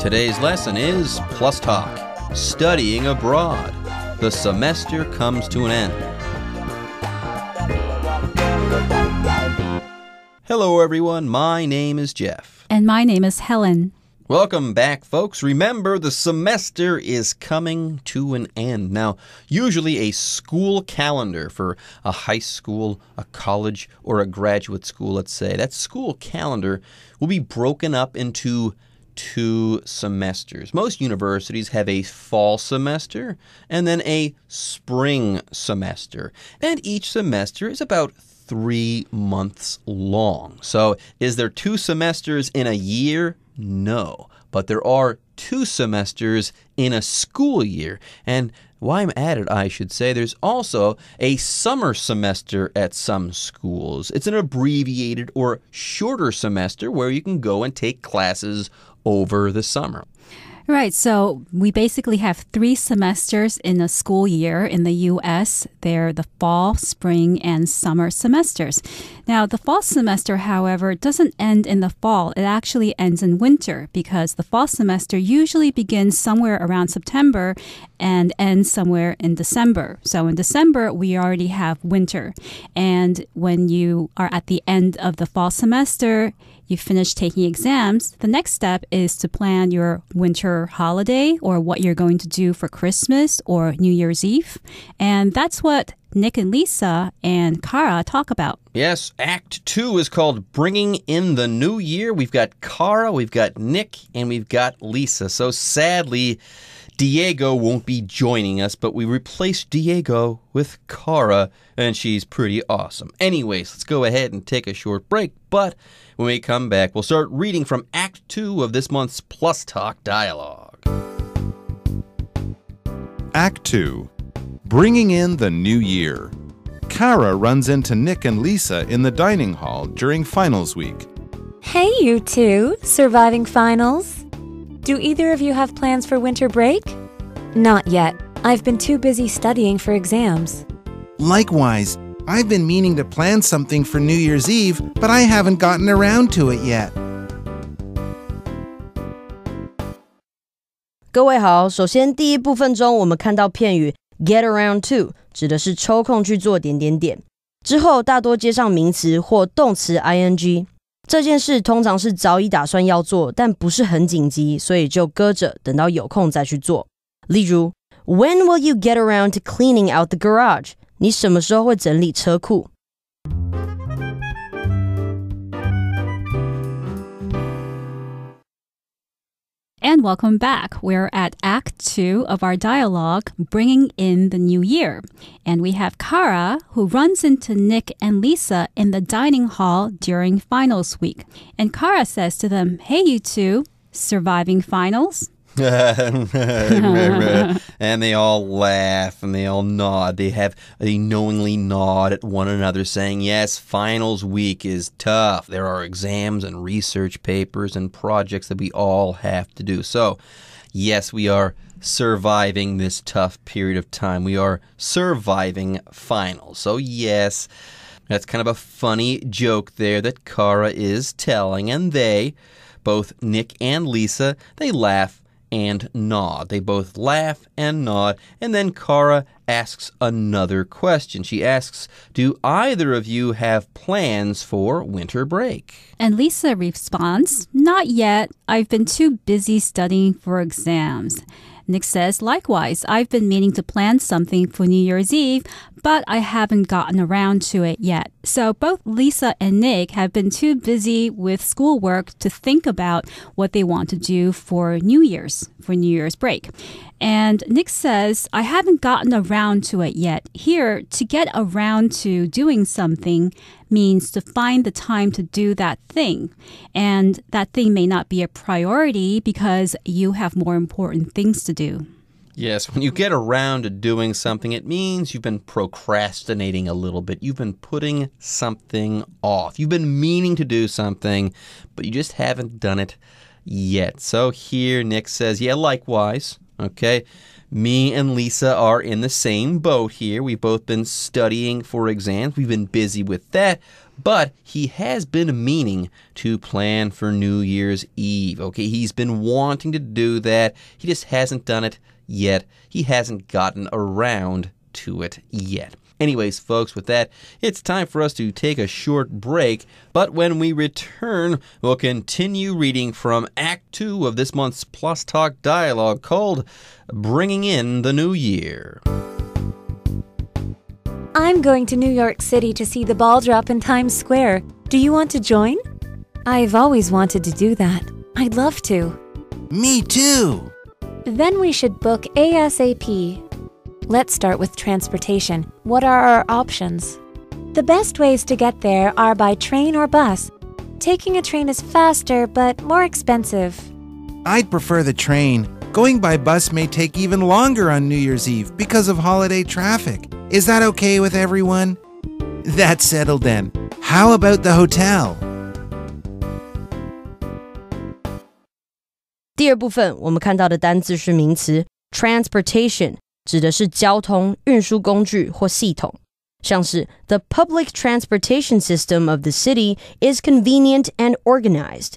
Today's lesson is Plus Talk Studying Abroad. The semester comes to an end. Hello, everyone. My name is Jeff. And my name is Helen. Welcome back, folks. Remember, the semester is coming to an end. Now, usually a school calendar for a high school, a college, or a graduate school, let's say, that school calendar will be broken up into two semesters. Most universities have a fall semester and then a spring semester. And each semester is about three months long. So, is there two semesters in a year? No, but there are two semesters in a school year. And why I'm at it, I should say, there's also a summer semester at some schools. It's an abbreviated or shorter semester where you can go and take classes over the summer. Right. So we basically have three semesters in a school year in the U.S. They're the fall, spring, and summer semesters. Now, the fall semester, however, doesn't end in the fall. It actually ends in winter because the fall semester usually begins somewhere around September and ends somewhere in December. So in December, we already have winter. And when you are at the end of the fall semester, you finish taking exams, the next step is to plan your winter holiday or what you're going to do for Christmas or New Year's Eve. And that's what Nick and Lisa and Kara talk about. Yes, Act Two is called Bringing in the New Year. We've got Kara, we've got Nick, and we've got Lisa. So sadly, Diego won't be joining us, but we replaced Diego with Cara, and she's pretty awesome. Anyways, let's go ahead and take a short break, but when we come back, we'll start reading from Act 2 of this month's Plus Talk Dialogue. Act 2 Bringing in the New Year. Cara runs into Nick and Lisa in the dining hall during finals week. Hey, you two, surviving finals. Do either of you have plans for winter break? Not yet. I've been too busy studying for exams. Likewise, I've been meaning to plan something for New Year's Eve, but I haven't gotten around to it yet. 各位好，首先第一部分中，我们看到片语 get around to 指的是抽空去做点点点，之后大多接上名词或动词 ing。这件事通常是早已打算要做，但不是很紧急，所以就搁着，等到有空再去做。例如，When will you get around to cleaning out the garage？你什么时候会整理车库？And welcome back. We're at Act Two of our dialogue, Bringing in the New Year. And we have Kara, who runs into Nick and Lisa in the dining hall during finals week. And Kara says to them, Hey, you two, surviving finals? and they all laugh and they all nod. They have they knowingly nod at one another, saying, "Yes, finals week is tough. There are exams and research papers and projects that we all have to do." So, yes, we are surviving this tough period of time. We are surviving finals. So, yes, that's kind of a funny joke there that Kara is telling, and they, both Nick and Lisa, they laugh and nod. They both laugh and nod, and then Kara asks another question. She asks, Do either of you have plans for winter break? And Lisa responds, Not yet. I've been too busy studying for exams. Nick says, likewise, I've been meaning to plan something for New Year's Eve, but I haven't gotten around to it yet. So both Lisa and Nick have been too busy with schoolwork to think about what they want to do for New Year's, for New Year's break. And Nick says, I haven't gotten around to it yet. Here, to get around to doing something means to find the time to do that thing. And that thing may not be a priority because you have more important things to do. Yes, when you get around to doing something, it means you've been procrastinating a little bit. You've been putting something off. You've been meaning to do something, but you just haven't done it yet. So here Nick says, yeah, likewise. Okay. Me and Lisa are in the same boat here. We've both been studying for exams. We've been busy with that. But he has been meaning to plan for New Year's Eve. Okay. He's been wanting to do that. He just hasn't done it yet. He hasn't gotten around to it yet. Anyways, folks, with that, it's time for us to take a short break. But when we return, we'll continue reading from Act Two of this month's Plus Talk dialogue called Bringing in the New Year. I'm going to New York City to see the ball drop in Times Square. Do you want to join? I've always wanted to do that. I'd love to. Me too. Then we should book ASAP Let's start with transportation. What are our options? The best ways to get there are by train or bus. Taking a train is faster but more expensive. I'd prefer the train. Going by bus may take even longer on New Year's Eve because of holiday traffic. Is that okay with everyone? That's settled then. How about the hotel? 第二部分我们看到的单词是名词 transportation，指的是交通运输工具或系统，像是 The public transportation system of the city is convenient and organized。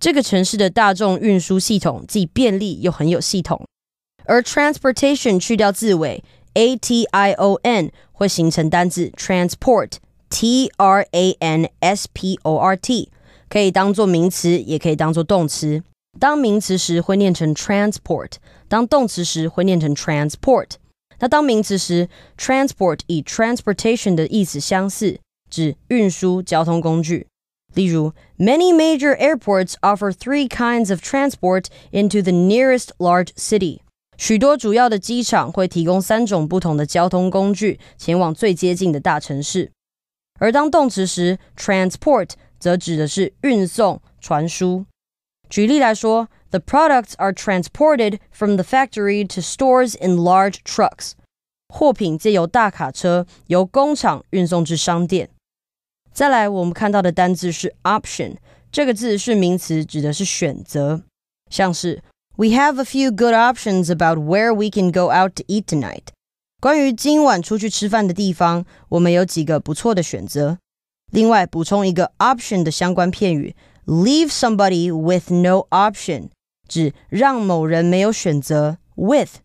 这个城市的大众运输系统既便利又很有系统。而 transportation 去掉字尾 a t i o n 会形成单字 transport t r a n s p o r t，可以当做名词，也可以当做动词。当名词时，会念成 transport；当动词时，会念成 transport。那当名词时，transport 以 transportation 的意思相似，指运输交通工具。例如，Many major airports offer three kinds of transport into the nearest large city。许多主要的机场会提供三种不同的交通工具前往最接近的大城市。而当动词时，transport 则指的是运送、传输。举例来说，the products are transported from the factory to stores in large trucks。货品借由大卡车由工厂运送至商店。再来，我们看到的单字是 option，这个字是名词，指的是选择，像是 We have a few good options about where we can go out to eat tonight。关于今晚出去吃饭的地方，我们有几个不错的选择。另外，补充一个 option 的相关片语。leave somebody with no option，指让某人没有选择，with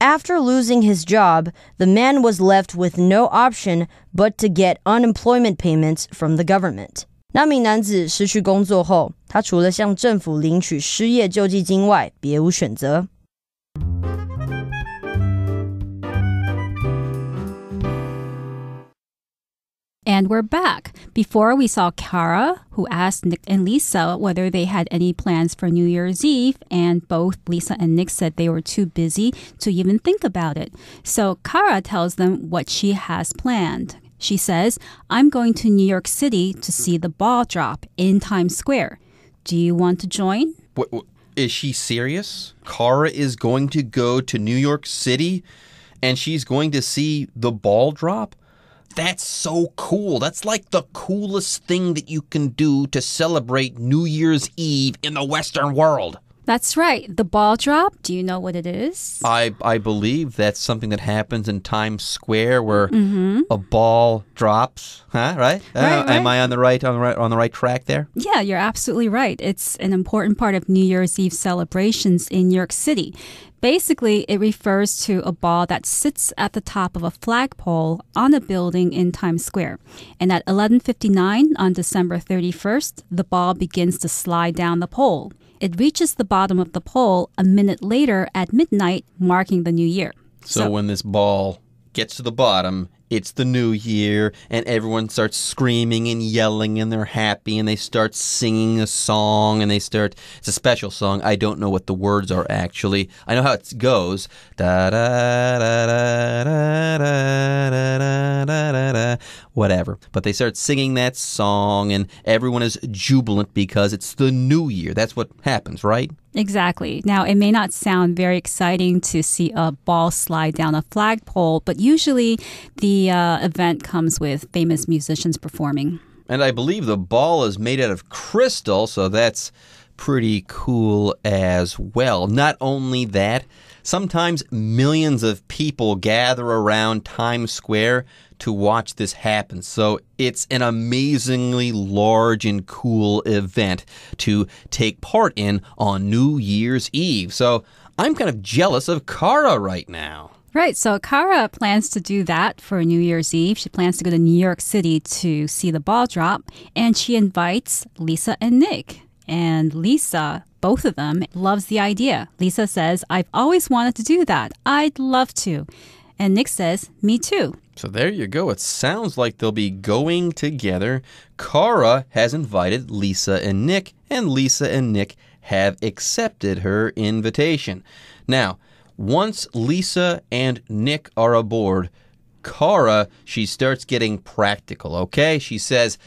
After losing his job, the man was left with no option but to get unemployment payments from the government. 那名男子失去工作后，他除了向政府领取失业救济金外，别无选择。And we're back. Before we saw Kara, who asked Nick and Lisa whether they had any plans for New Year's Eve, and both Lisa and Nick said they were too busy to even think about it. So Kara tells them what she has planned. She says, I'm going to New York City to see the ball drop in Times Square. Do you want to join? What, what, is she serious? Kara is going to go to New York City and she's going to see the ball drop? That's so cool. That's like the coolest thing that you can do to celebrate New Year's Eve in the Western world. That's right. The ball drop. Do you know what it is? I, I believe that's something that happens in Times Square where mm-hmm. a ball drops. Huh? Right? right, uh, right. Am I on the right on the right on the right track there? Yeah, you're absolutely right. It's an important part of New Year's Eve celebrations in New York City. Basically, it refers to a ball that sits at the top of a flagpole on a building in Times Square. And at 11:59 on December 31st, the ball begins to slide down the pole. It reaches the bottom of the pole a minute later at midnight, marking the new year. So, so when this ball gets to the bottom, it's the new year and everyone starts screaming and yelling and they're happy and they start singing a song and they start it's a special song i don't know what the words are actually i know how it goes da da da da da da da da da whatever but they start singing that song and everyone is jubilant because it's the new year that's what happens right Exactly. Now, it may not sound very exciting to see a ball slide down a flagpole, but usually the uh, event comes with famous musicians performing. And I believe the ball is made out of crystal, so that's pretty cool as well. Not only that, sometimes millions of people gather around Times Square to watch this happen. So it's an amazingly large and cool event to take part in on New Year's Eve. So I'm kind of jealous of Kara right now. Right. So Kara plans to do that for New Year's Eve. She plans to go to New York City to see the ball drop, and she invites Lisa and Nick. And Lisa, both of them, loves the idea. Lisa says, I've always wanted to do that. I'd love to. And Nick says, Me too. So there you go. It sounds like they'll be going together. Kara has invited Lisa and Nick, and Lisa and Nick have accepted her invitation. Now, once Lisa and Nick are aboard, Kara, she starts getting practical, okay? She says,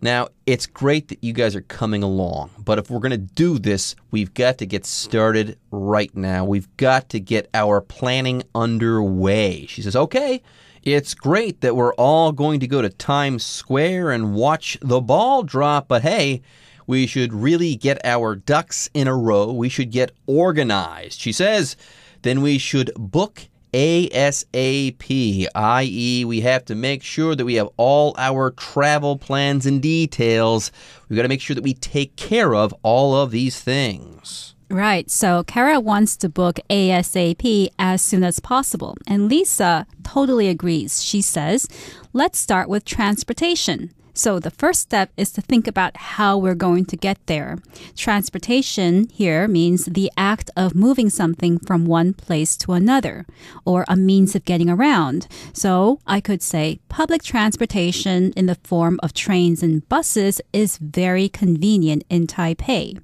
Now, it's great that you guys are coming along, but if we're going to do this, we've got to get started right now. We've got to get our planning underway. She says, Okay. It's great that we're all going to go to Times Square and watch the ball drop, but hey, we should really get our ducks in a row. We should get organized. She says, then we should book ASAP, i.e., we have to make sure that we have all our travel plans and details. We've got to make sure that we take care of all of these things. Right. So Kara wants to book ASAP as soon as possible. And Lisa totally agrees. She says, let's start with transportation. So the first step is to think about how we're going to get there. Transportation here means the act of moving something from one place to another or a means of getting around. So I could say public transportation in the form of trains and buses is very convenient in Taipei.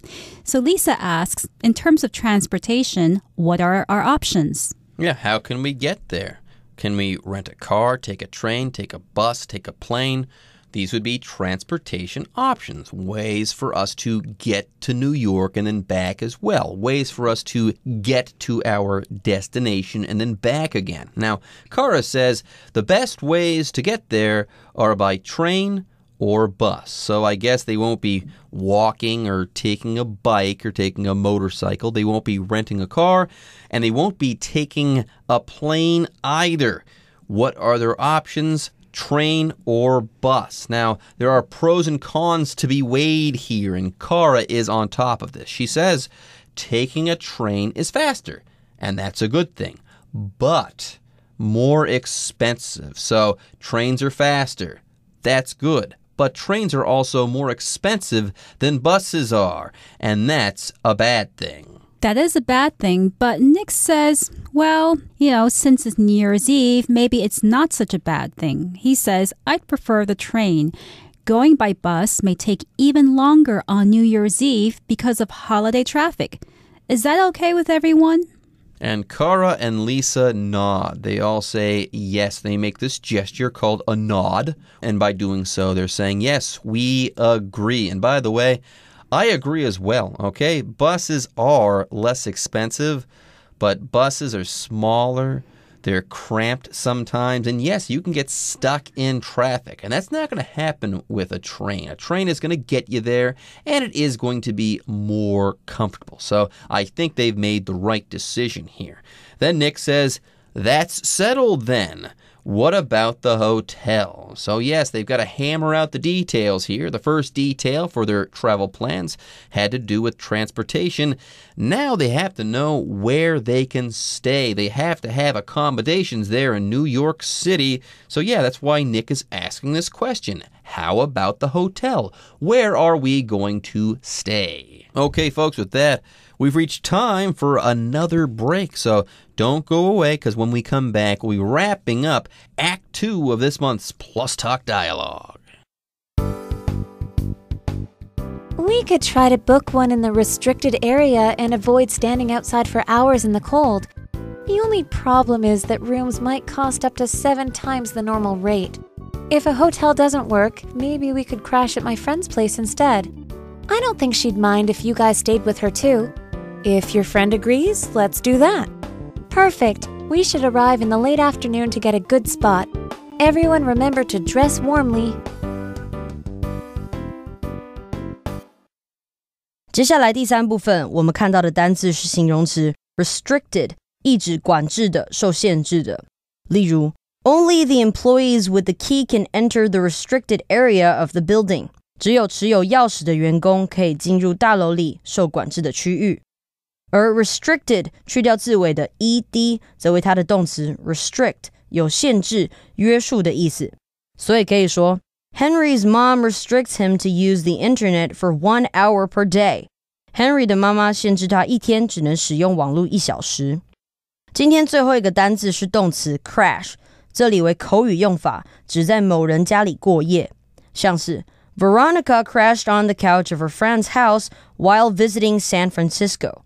So Lisa asks, in terms of transportation, what are our options? Yeah, how can we get there? Can we rent a car, take a train, take a bus, take a plane? These would be transportation options, ways for us to get to New York and then back as well, ways for us to get to our destination and then back again. Now, Kara says the best ways to get there are by train or bus. So I guess they won't be walking or taking a bike or taking a motorcycle. They won't be renting a car and they won't be taking a plane either. What are their options? train or bus. Now, there are pros and cons to be weighed here, and Kara is on top of this. She says taking a train is faster, and that's a good thing, but more expensive. So, trains are faster. That's good. But trains are also more expensive than buses are, and that's a bad thing that is a bad thing, but Nick says, well, you know, since it's New Year's Eve, maybe it's not such a bad thing. He says, I'd prefer the train. Going by bus may take even longer on New Year's Eve because of holiday traffic. Is that okay with everyone? And Kara and Lisa nod. They all say yes. They make this gesture called a nod. And by doing so, they're saying, yes, we agree. And by the way, I agree as well, okay? Buses are less expensive, but buses are smaller. They're cramped sometimes. And yes, you can get stuck in traffic. And that's not going to happen with a train. A train is going to get you there and it is going to be more comfortable. So I think they've made the right decision here. Then Nick says, That's settled then. What about the hotel? So, yes, they've got to hammer out the details here. The first detail for their travel plans had to do with transportation. Now they have to know where they can stay. They have to have accommodations there in New York City. So, yeah, that's why Nick is asking this question. How about the hotel? Where are we going to stay? Okay, folks, with that, we've reached time for another break. So don't go away because when we come back, we'll be wrapping up Act Two of this month's Plus Talk Dialogue. We could try to book one in the restricted area and avoid standing outside for hours in the cold. The only problem is that rooms might cost up to seven times the normal rate. If a hotel doesn't work, maybe we could crash at my friend's place instead. I don't think she'd mind if you guys stayed with her too. If your friend agrees, let's do that. Perfect. We should arrive in the late afternoon to get a good spot. Everyone remember to dress warmly. 接下来第三部分，我们看到的单字是形容词 restricted，意指管制的、受限制的。例如，Only the employees with the key can enter the restricted area of the building. 只有持有钥匙的员工可以进入大楼里受管制的区域。而 restricted 去掉字尾的 ed，则为它的动词 restrict，有限制、约束的意思。所以可以说，Henry's mom restricts him to use the internet for one hour per day。Henry 的妈妈限制他一天只能使用网络一小时。今天最后一个单字是动词 crash，这里为口语用法，指在某人家里过夜，像是 Veronica crashed on the couch of her friend's house while visiting San Francisco。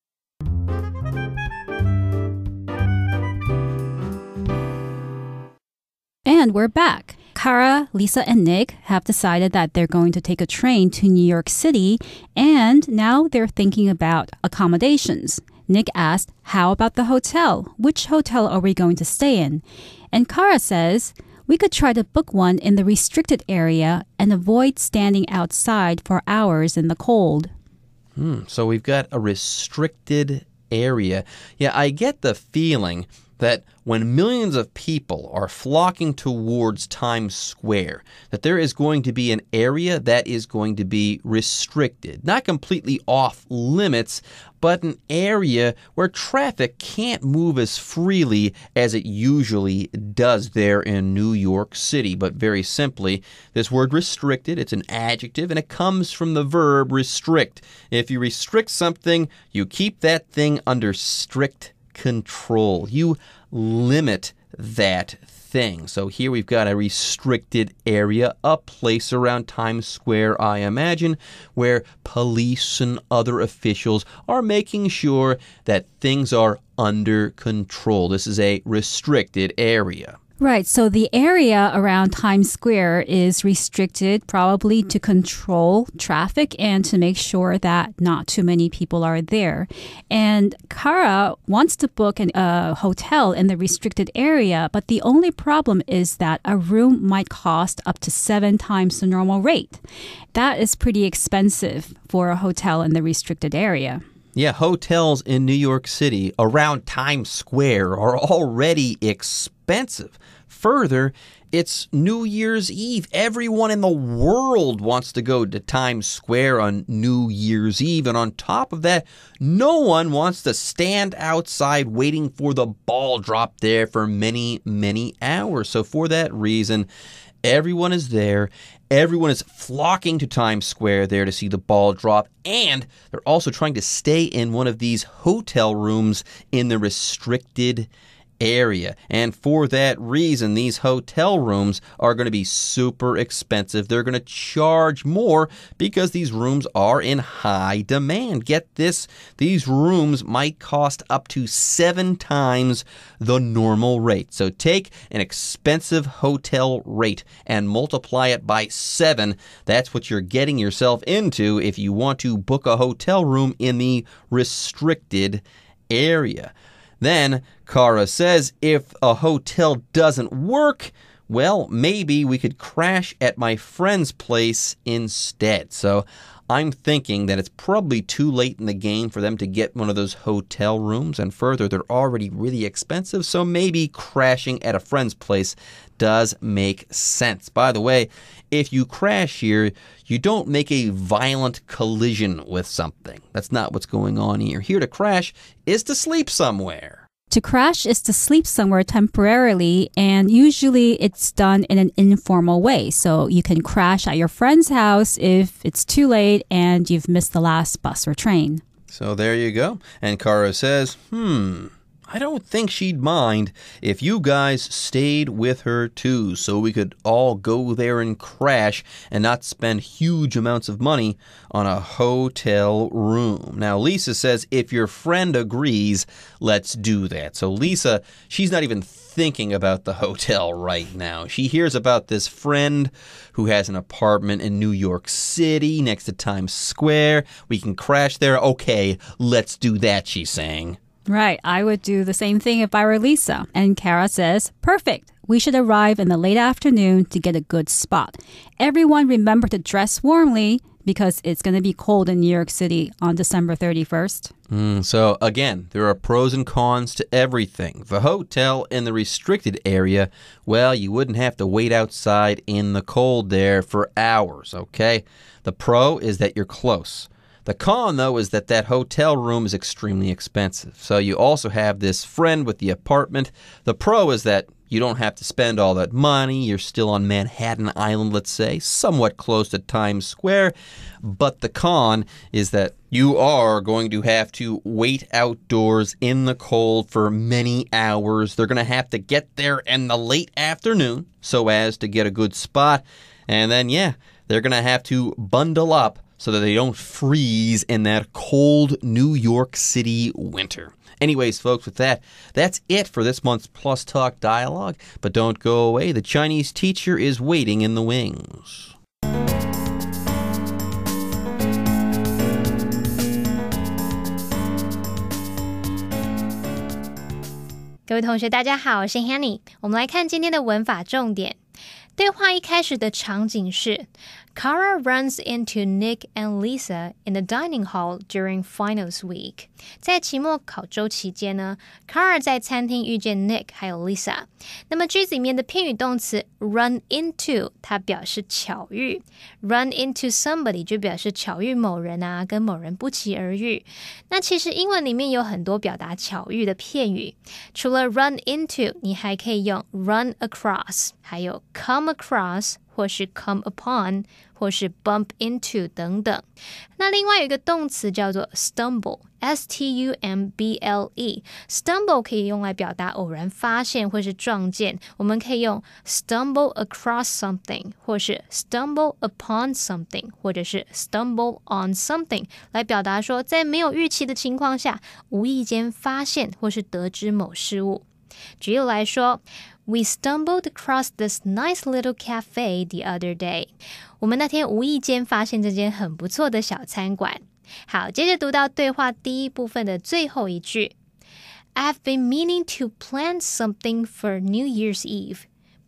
And we're back. Kara, Lisa, and Nick have decided that they're going to take a train to New York City, and now they're thinking about accommodations. Nick asked, How about the hotel? Which hotel are we going to stay in? And Kara says, We could try to book one in the restricted area and avoid standing outside for hours in the cold. Hmm, so we've got a restricted area. Yeah, I get the feeling that when millions of people are flocking towards Times Square, that there is going to be an area that is going to be restricted, not completely off limits, but an area where traffic can't move as freely as it usually does there in New York City. But very simply, this word restricted, it's an adjective and it comes from the verb restrict. If you restrict something, you keep that thing under strict control. You limit that thing. So here we've got a restricted area, a place around Times Square, I imagine, where police and other officials are making sure that things are under control. This is a restricted area. Right. So the area around Times Square is restricted probably to control traffic and to make sure that not too many people are there. And Kara wants to book a uh, hotel in the restricted area, but the only problem is that a room might cost up to seven times the normal rate. That is pretty expensive for a hotel in the restricted area. Yeah, hotels in New York City around Times Square are already expensive. Further, it's New Year's Eve. Everyone in the world wants to go to Times Square on New Year's Eve. And on top of that, no one wants to stand outside waiting for the ball drop there for many, many hours. So, for that reason, Everyone is there. Everyone is flocking to Times Square there to see the ball drop. And they're also trying to stay in one of these hotel rooms in the restricted area. And for that reason, these hotel rooms are going to be super expensive. They're going to charge more because these rooms are in high demand. Get this, these rooms might cost up to seven times the normal rate. So take an expensive hotel rate and multiply it by seven. That's what you're getting yourself into if you want to book a hotel room in the restricted area. Then Kara says if a hotel doesn't work, well, maybe we could crash at my friend's place instead. So I'm thinking that it's probably too late in the game for them to get one of those hotel rooms. And further, they're already really expensive. So maybe crashing at a friend's place does make sense. By the way, if you crash here, you don't make a violent collision with something. That's not what's going on here. Here to crash is to sleep somewhere. To crash is to sleep somewhere temporarily, and usually it's done in an informal way. So you can crash at your friend's house if it's too late and you've missed the last bus or train. So there you go. And Caro says, hmm, I don't think she'd mind if you guys stayed with her too, so we could all go there and crash and not spend huge amounts of money on a hotel room. Now, Lisa says, if your friend agrees, let's do that. So, Lisa, she's not even thinking about the hotel right now. She hears about this friend who has an apartment in New York City next to Times Square. We can crash there. Okay, let's do that, she's saying. Right. I would do the same thing if I were Lisa. And Kara says, perfect. We should arrive in the late afternoon to get a good spot. Everyone remember to dress warmly because it's going to be cold in New York City on December 31st. Mm, so, again, there are pros and cons to everything. The hotel in the restricted area, well, you wouldn't have to wait outside in the cold there for hours, okay? The pro is that you're close. The con, though, is that that hotel room is extremely expensive. So you also have this friend with the apartment. The pro is that you don't have to spend all that money. You're still on Manhattan Island, let's say, somewhat close to Times Square. But the con is that you are going to have to wait outdoors in the cold for many hours. They're going to have to get there in the late afternoon so as to get a good spot. And then, yeah, they're going to have to bundle up so that they don't freeze in that cold New York City winter. Anyways, folks, with that, that's it for this month's Plus Talk dialogue. But don't go away, the Chinese teacher is waiting in the wings. Hello, 对话一开始的场景是，Kara runs into Nick and Lisa in the dining hall during finals week。在期末考周期间呢，Kara 在餐厅遇见 Nick 还有 Lisa。那么句子里面的片语动词 run into，它表示巧遇；run into somebody 就表示巧遇某人啊，跟某人不期而遇。那其实英文里面有很多表达巧遇的片语，除了 run into，你还可以用 run across，还有 come。come across 或是 come upon 或是 bump into 等等。那另外有一个动词叫做 stumble，s t u m b l e，stumble 可以用来表达偶然发现或是撞见，我们可以用 stumble across something 或是 stumble upon something 或者是 stumble on something 来表达说在没有预期的情况下，无意间发现或是得知某事物。举例来说 we stumbled across this nice little cafe the other day. 我们那天无意间发现这间很不错的小餐馆好接着读到对话第一部分的最后一句 i have been meaning to plan something for New Year's Eve.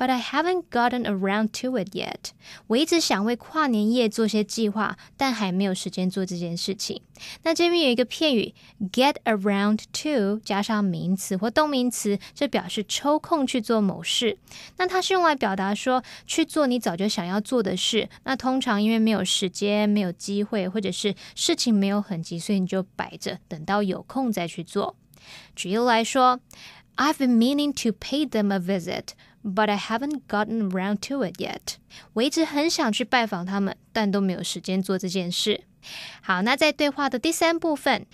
But I haven't gotten around to it yet。我一直想为跨年夜做些计划，但还没有时间做这件事情。那这边有一个片语，get around to 加上名词或动名词，这表示抽空去做某事。那它是用来表达说去做你早就想要做的事。那通常因为没有时间、没有机会，或者是事情没有很急，所以你就摆着，等到有空再去做。举例来说，I've been meaning to pay them a visit。But I haven't gotten around to it yet。我一直很想去拜访他们，但都没有时间做这件事。好，那在对话的第三部分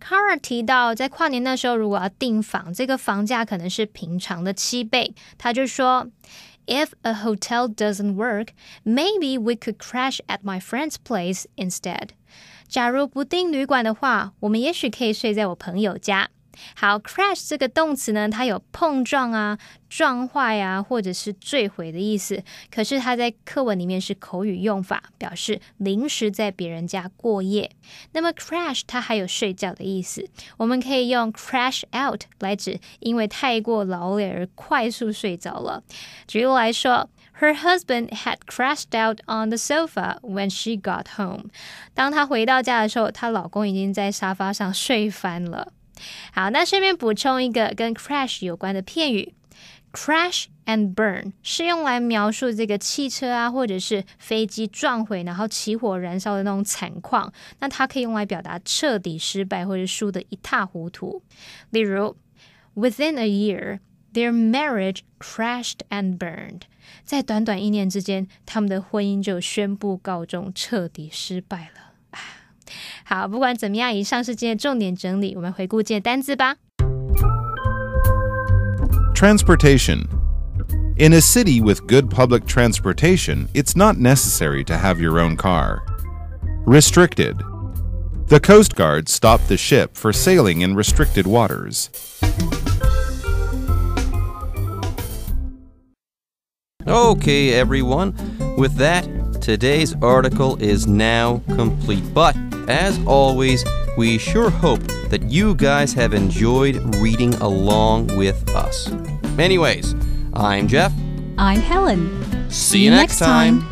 ，Cara 提到，在跨年那时候，如果要订房，这个房价可能是平常的七倍。他就说，If a hotel doesn't work, maybe we could crash at my friend's place instead。假如不订旅馆的话，我们也许可以睡在我朋友家。好，crash 这个动词呢，它有碰撞啊、撞坏啊，或者是坠毁的意思。可是它在课文里面是口语用法，表示临时在别人家过夜。那么 crash 它还有睡觉的意思，我们可以用 crash out 来指因为太过劳累而快速睡着了。举例来说，Her husband had crashed out on the sofa when she got home。当她回到家的时候，她老公已经在沙发上睡翻了。好，那顺便补充一个跟 crash 有关的片语，crash and burn 是用来描述这个汽车啊或者是飞机撞毁然后起火燃烧的那种惨况。那它可以用来表达彻底失败或者输得一塌糊涂。例如，within a year their marriage crashed and burned，在短短一年之间，他们的婚姻就宣布告终，彻底失败了。Transportation. In a city with good public transportation, it's not necessary to have your own car. Restricted. The Coast Guard stopped the ship for sailing in restricted waters. Okay, everyone. With that, today's article is now complete. But as always, we sure hope that you guys have enjoyed reading along with us. Anyways, I'm Jeff. I'm Helen. See you, See you next time. time.